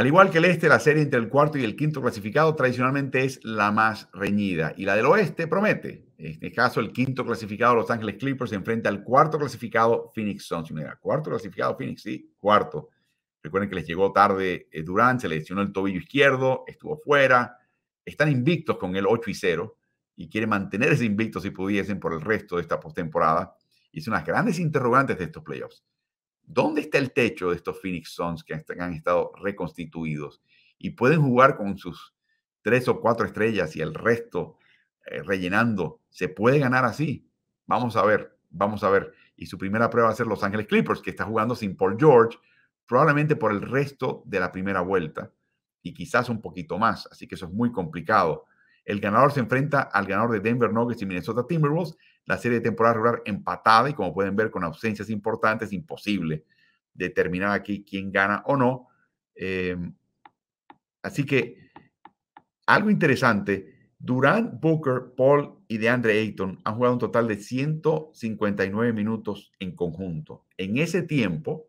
Al igual que el este, la serie entre el cuarto y el quinto clasificado tradicionalmente es la más reñida. Y la del oeste promete. En este caso, el quinto clasificado Los Ángeles Clippers se enfrenta al cuarto clasificado Phoenix Suns. Cuarto clasificado Phoenix, sí, cuarto. Recuerden que les llegó tarde eh, Durant, Durán, se lesionó el tobillo izquierdo, estuvo fuera. Están invictos con el 8 y 0 y quieren mantener ese invicto si pudiesen por el resto de esta postemporada. Y son las grandes interrogantes de estos playoffs. ¿Dónde está el techo de estos Phoenix Suns que han estado reconstituidos y pueden jugar con sus tres o cuatro estrellas y el resto eh, rellenando? ¿Se puede ganar así? Vamos a ver, vamos a ver. Y su primera prueba va a ser Los Ángeles Clippers, que está jugando sin Paul George, probablemente por el resto de la primera vuelta y quizás un poquito más. Así que eso es muy complicado. El ganador se enfrenta al ganador de Denver Nuggets y Minnesota Timberwolves la serie de temporada regular empatada y como pueden ver con ausencias importantes, imposible determinar aquí quién gana o no. Em, así que algo interesante, Durant, Booker, Paul y DeAndre Ayton han jugado un total de 159 minutos en conjunto. En ese tiempo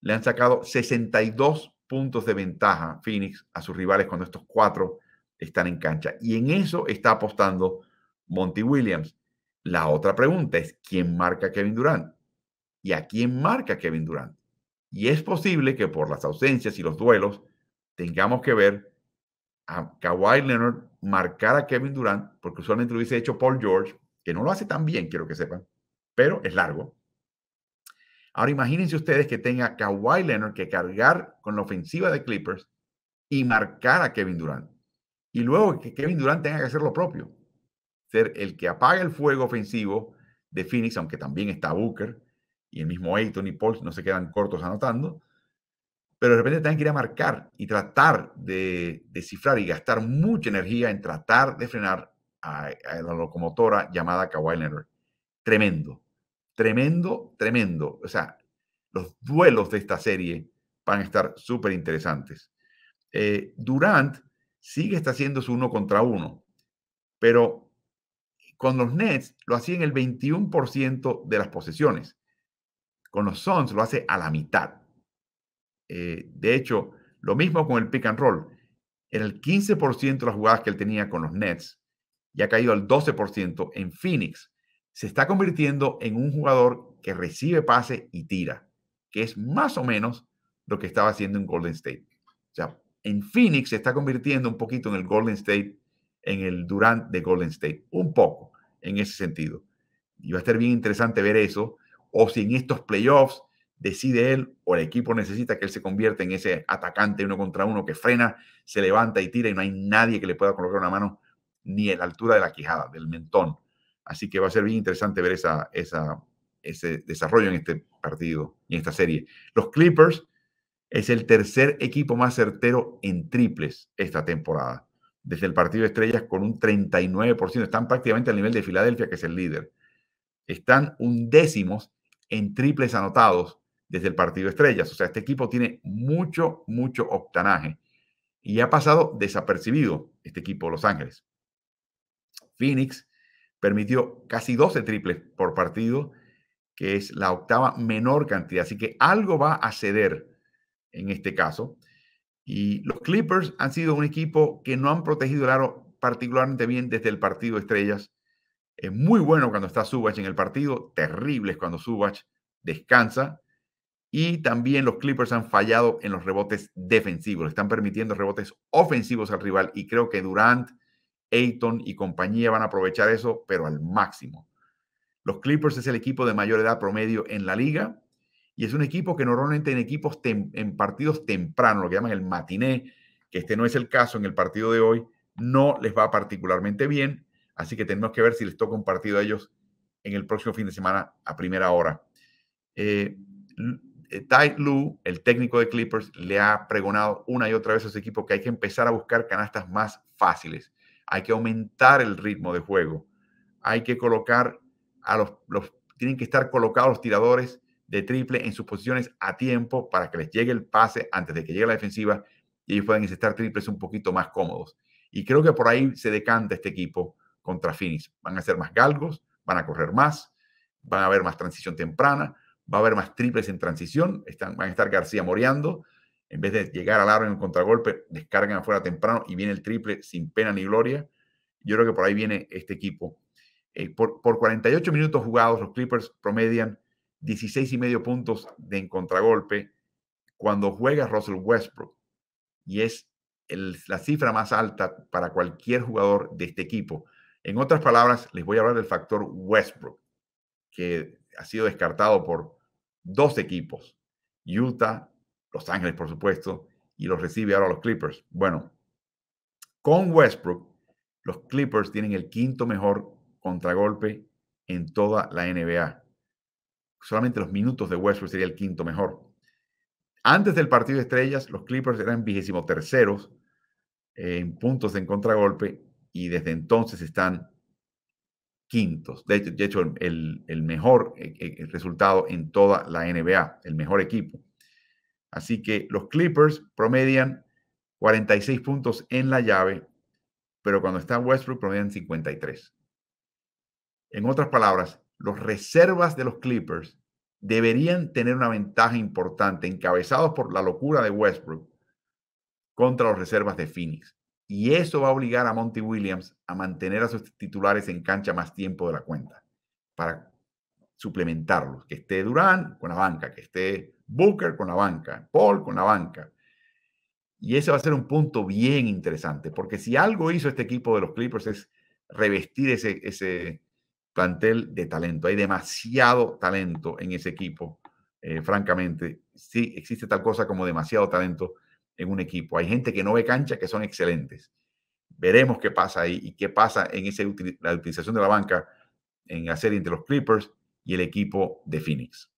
le han sacado 62 puntos de ventaja Phoenix a sus rivales cuando estos cuatro están en cancha. Y en eso está apostando Monty Williams. La otra pregunta es, ¿quién marca a Kevin Durant? ¿Y a quién marca Kevin Durant? Y es posible que por las ausencias y los duelos tengamos que ver a Kawhi Leonard marcar a Kevin Durant, porque usualmente lo hubiese hecho Paul George, que no lo hace tan bien, quiero que sepan, pero es largo. Ahora imagínense ustedes que tenga Kawhi Leonard que cargar con la ofensiva de Clippers y marcar a Kevin Durant. Y luego que Kevin Durant tenga que hacer lo propio ser el que apaga el fuego ofensivo de Phoenix, aunque también está Booker y el mismo Ayton y Paul no se quedan cortos anotando, pero de repente tienen que ir a marcar y tratar de descifrar y gastar mucha energía en tratar de frenar a, la locomotora llamada Kawhi Leonard. Tremendo, tremendo, tremendo. O sea, los duelos de esta serie van a estar súper interesantes. Eh, Durant sigue está haciendo su uno contra uno, pero con los Nets lo hacía en el 21% de las posesiones. Con los Suns lo hace a la mitad. Eh, de hecho, lo mismo con el pick and roll. En el 15% de las jugadas que él tenía con los Nets y ha caído al 12% en Phoenix. Se está convirtiendo en un jugador que recibe pase y tira, que es más o menos lo que estaba haciendo en Golden State. O sea, en Phoenix se está convirtiendo un poquito en el Golden State en el Durant de Golden State, un poco en ese sentido. Y va a ser bien interesante ver eso, o si en estos playoffs decide él o el equipo necesita que él se convierta en ese atacante uno contra uno que frena, se levanta y tira y no hay nadie que le pueda colocar una mano ni a la altura de la quijada, del mentón. Así que va a ser bien interesante ver esa, ese desarrollo en este partido y en esta serie. Los Clippers es el tercer equipo más certero en triples esta temporada desde el partido de estrellas con un 39%. Están prácticamente al nivel de Filadelfia, que es el líder. Están undécimos en triples anotados desde el partido de estrellas. O sea, este equipo tiene mucho, mucho octanaje. Y ha pasado desapercibido este equipo de Los Ángeles. Phoenix permitió casi 12 triples por partido, que es la octava menor cantidad. Así que algo va a ceder en este caso. Y los Clippers han sido un equipo que no han protegido el aro particularmente bien desde el partido estrellas. Es muy bueno cuando está Subach en el partido, terrible cuando Subach descansa. Y también los Clippers han fallado en los rebotes defensivos, están permitiendo rebotes ofensivos al rival y creo que Durant, Ayton y compañía van a aprovechar eso, pero al máximo. Los Clippers es el equipo de mayor edad promedio en la liga y es un equipo que normalmente en equipos en partidos tempranos, lo que llaman el matiné, que este no es el caso en el partido de hoy, no les va particularmente bien. Así que tenemos que ver si les toca un partido a ellos en el próximo fin de semana a primera hora. Eh, eh Ty el técnico de Clippers, le ha pregonado una y otra vez a su equipo que hay que empezar a buscar canastas más fáciles. Hay que aumentar el ritmo de juego. Hay que colocar a los, los tienen que estar colocados los tiradores de triple en sus posiciones a tiempo para que les llegue el pase antes de que llegue la defensiva y ellos puedan estar triples un poquito más cómodos. Y creo que por ahí se decanta este equipo contra Finis Van a ser más galgos, van a correr más, van a haber más transición temprana, va a haber más triples en transición, van a estar García moreando, en vez de llegar al aro en el contragolpe, descargan afuera temprano y viene el triple sin pena ni gloria. Yo creo que por ahí viene este equipo. Eh, por, por 48 minutos jugados, los Clippers promedian 16 y medio puntos de en contragolpe cuando juega Russell Westbrook. Y es la cifra más alta para cualquier jugador de este equipo. En otras palabras, les voy a hablar del factor Westbrook, que ha sido descartado por dos equipos, Utah, Los Ángeles, por supuesto, y los recibe ahora los Clippers. Bueno, con Westbrook, los Clippers tienen el quinto mejor contragolpe en toda la NBA solamente los minutos de Westbrook sería el quinto mejor. Antes del partido de estrellas, los Clippers eran vigésimo terceros eh, en puntos en contragolpe y desde entonces están quintos. De hecho, el, mejor eh, eh, resultado en toda la NBA, el mejor equipo. Así que los Clippers promedian 46 puntos en la llave, pero cuando está Westbrook promedian 53. En otras palabras, los reservas de los Clippers deberían tener una ventaja importante, encabezados por la locura de Westbrook contra los reservas de Phoenix. Y eso va a obligar a Monty Williams a mantener a sus titulares en cancha más tiempo de la cuenta para suplementarlos. Que esté Durán con la banca, que esté Booker con la banca, Paul con la banca. Y ese va a ser un punto bien interesante, porque si algo hizo este equipo de los Clippers es revestir ese, ese, plantel de talento. Hay demasiado talento en ese equipo, eh, francamente. Sí, existe tal cosa como demasiado talento en un equipo. Hay gente que no ve cancha que son excelentes. Veremos qué pasa ahí y qué pasa en ese, la utilización de la banca en hacer entre los Clippers y el equipo de Phoenix.